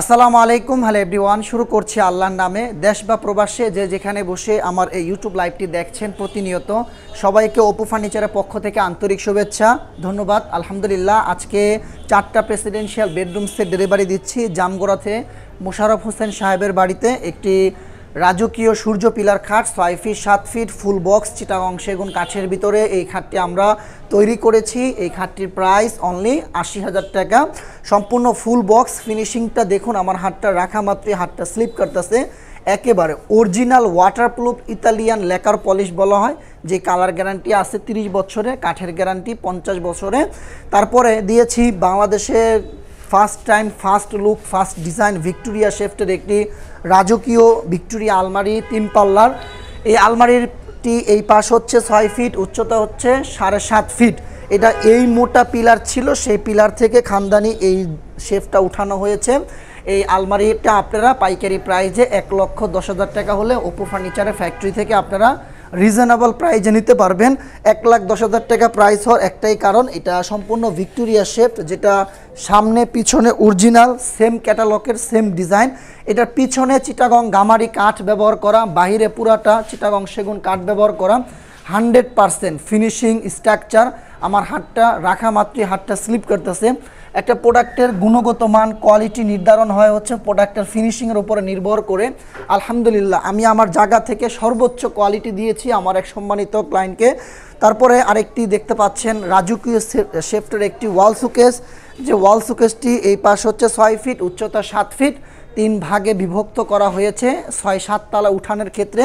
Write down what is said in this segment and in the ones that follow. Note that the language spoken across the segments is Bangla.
আসসালামু আলাইকুম হ্যালো এভরিওয়ান শুরু করছি আল্লাহর নামে দেশ বা প্রবাসে যে যেখানে বসে আমার এই ইউটিউব লাইভটি দেখছেন প্রতিনিয়ত সবাইকে অপু ফার্নিচারের পক্ষ থেকে আন্তরিক শুভেচ্ছা ধন্যবাদ আলহামদুলিল্লাহ আজকে চারটা প্রেসিডেন্সিয়াল বেডরুমসের ডেলিভারি দিচ্ছি জামগোড়াতে মোশারফ হোসেন সাহেবের বাড়িতে একটি রাজকীয় সূর্য পিলার খাট ছয় ফিট সাত ফিট ফুল বক্স চিটাগং সেগুন কাঠের ভিতরে এই খাটটি আমরা তৈরি করেছি এই খাটটির প্রাইস অনলি আশি হাজার টাকা সম্পূর্ণ ফুল বক্স ফিনিশিংটা দেখুন আমার হাতটা রাখা মাত্রই হাতটা স্লিপ করতেছে একেবারে original waterproof Italian lacquer polish বলা হয় যে কালার গ্যারান্টি আছে ৩০ বছরে কাঠের গ্যারান্টি পঞ্চাশ বছরে তারপরে দিয়েছি বাংলাদেশের first time first look first design Victoria শেফটের একটি রাজকীয় ভিক্টোরিয়া আলমারি তিন পাল্লার এই আলমারিটি এই পাশ হচ্ছে ছয় ফিট উচ্চতা হচ্ছে সাড়ে সাত ফিট এটা এই মোটা পিলার ছিল সেই পিলার থেকে খানদানি এই শেফটা উঠানো হয়েছে এই আলমারিটা আপনারা পাইকারি প্রাইজে এক লক্ষ দশ হাজার টাকা হলে ওপো ফার্নিচারের ফ্যাক্টরি থেকে আপনারা রিজনেবল প্রাইজে নিতে পারবেন এক লাখ দশ হাজার টাকা প্রাইস হওয়ার একটাই কারণ এটা সম্পূর্ণ ভিক্টোরিয়া শেপ যেটা সামনে পিছনে অরিজিনাল সেম ক্যাটালগের সেম ডিজাইন এটার পিছনে চিটাগং গামারি কাঠ ব্যবহার করা বাহিরে পুরাটা চিটাগং সেগুন কাঠ ব্যবহার করা হান্ড্রেড পারসেন্ট ফিনিশিং স্ট্রাকচার আমার হাতটা রাখা মাত্রই হাটটা স্লিপ করতেছে একটা প্রোডাক্টের গুণগত মান কোয়ালিটি নির্ধারণ হয় হচ্ছে প্রোডাক্টের ফিনিশিংয়ের উপরে নির্ভর করে আলহামদুলিল্লাহ আমি আমার জায়গা থেকে সর্বোচ্চ কোয়ালিটি দিয়েছি আমার এক সম্মানিত ক্লায়েন্টকে তারপরে আরেকটি দেখতে পাচ্ছেন রাজকীয় শেফটের একটি ওয়াল সুকেস যে ওয়াল সুকেসটি এই পাশ হচ্ছে ছয় ফিট উচ্চতা সাত ফিট তিন ভাগে বিভক্ত করা হয়েছে ছয় সাততলা উঠানের ক্ষেত্রে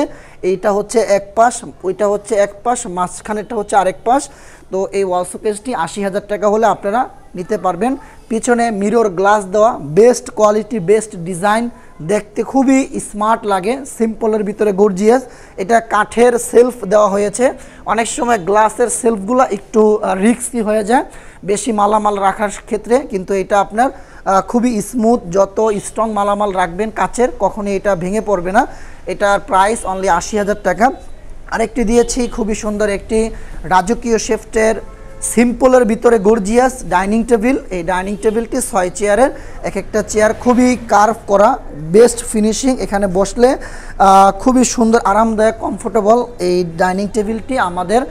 এইটা হচ্ছে এক পাশ ওইটা হচ্ছে এক পাশ মাঝখানেরটা হচ্ছে আরেক পাশ তো এই ওয়ালসোকেসটি আশি হাজার টাকা হলে আপনারা নিতে পারবেন পিছনে মিরর গ্লাস দেওয়া বেস্ট কোয়ালিটি বেস্ট ডিজাইন দেখতে খুবই স্মার্ট লাগে সিম্পলের ভিতরে গর্জিয়াস এটা কাঠের সেলফ দেওয়া হয়েছে অনেক সময় গ্লাসের সেলফগুলো একটু রিক্সি হয়ে যায় বেশি মালামাল রাখার ক্ষেত্রে কিন্তু এটা আপনার খুবই স্মুথ যত স্ট্রং মালামাল রাখবেন কাচের কখনই এটা ভেঙে পড়বে না এটার প্রাইস অনলি আশি হাজার টাকা আরেকটি দিয়েছি খুবই সুন্দর একটি রাজকীয় শেফটের সিম্পলের ভিতরে গর্জিয়াস ডাইনিং টেবিল এই ডাইনিং টেবিলটি ছয় চেয়ারের এক একটা চেয়ার খুবই কার্ভ করা বেস্ট ফিনিশিং এখানে বসলে খুবই সুন্দর আরামদায়ক কমফোর্টেবল এই ডাইনিং টেবিলটি আমাদের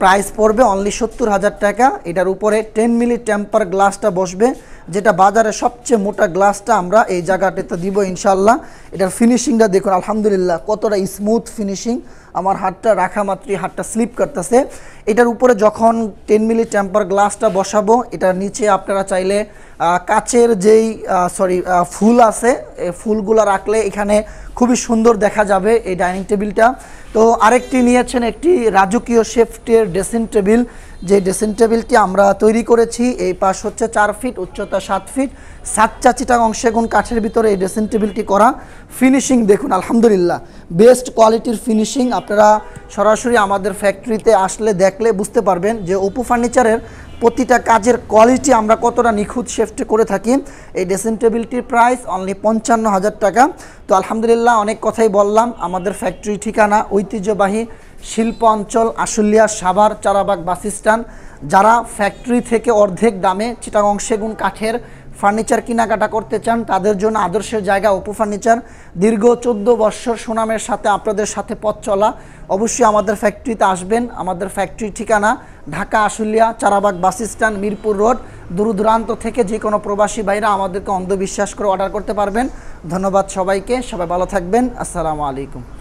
প্রাইস পড়বে অনলি সত্তর হাজার টাকা এটার উপরে টেন মিলি টেম্পার গ্লাসটা বসবে যেটা বাজারে সবচেয়ে মোটা গ্লাসটা আমরা এই জায়গাটাতে দিব ইনশাল্লাহ এটার ফিনিশিংটা দেখুন আলহামদুলিল্লাহ কতটা স্মুথ ফিনিশিং আমার হাতটা রাখা মাত্রই হাতটা স্লিপ করতেছে এটার উপরে যখন টেন মিলি টেম্পার গ্লাসটা বসাবো এটার নিচে আপনারা চাইলে কাচের যেই সরি ফুল আছে ফুলগুলো রাখলে এখানে খুবই সুন্দর দেখা যাবে এই ডাইনিং টেবিলটা তো আরেকটি নিয়েছেন একটি রাজকীয় শেফটের ড্রেসিং টেবিল যে ড্রেসিং টেবিলটি আমরা তৈরি করেছি এই পাশ হচ্ছে চার ফিট উচ্চতা সাত ফিট সাত চাচিটা অংশে গুণ কাঠের ভিতরে এই ড্রেসিং টেবিলটি করা ফিনিশিং দেখুন আলহামদুলিল্লাহ বেস্ট কোয়ালিটির ফিনিশিং আপনারা সরাসরি আমাদের ফ্যাক্টরিতে আসলে দেখলে বুঝতে পারবেন যে অপু ফার্নিচারের প্রতিটা কাজের কোয়ালিটি আমরা কতটা নিখুঁত শেফটে করে থাকি এই ড্রেসিং টেবিলটির প্রাইস অনলি পঞ্চান্ন হাজার টাকা তো আলহামদুলিল্লাহ অনেক কথাই বললাম আমাদের ফ্যাক্টরি ঠিকানা ঐতিহ্যবাহী শিল্প অঞ্চল আশুলিয়া সাভার চারাবাগ বাস যারা ফ্যাক্টরি থেকে অর্ধেক দামে চিটাগং সেগুন কাঠের ফার্নিচার কেনাকাটা করতে চান তাদের জন্য আদর্শের জায়গা অপু ফার্নিচার দীর্ঘ চোদ্দ বৎসর সুনামের সাথে আপনাদের সাথে পথ চলা অবশ্যই আমাদের ফ্যাক্টরিতে আসবেন আমাদের ফ্যাক্টরির ঠিকানা Dhaka Ashulia Charabag bus stand Mirpur road দূরদূরান্ত থেকে যে কোনো প্রবাসী ভাইরা আমাদেরকে অন্ধবিশ্বাস করে অর্ডার করতে পারবেন ধন্যবাদ সবাইকে সবাই ভালো থাকবেন আসসালামু আলাইকুম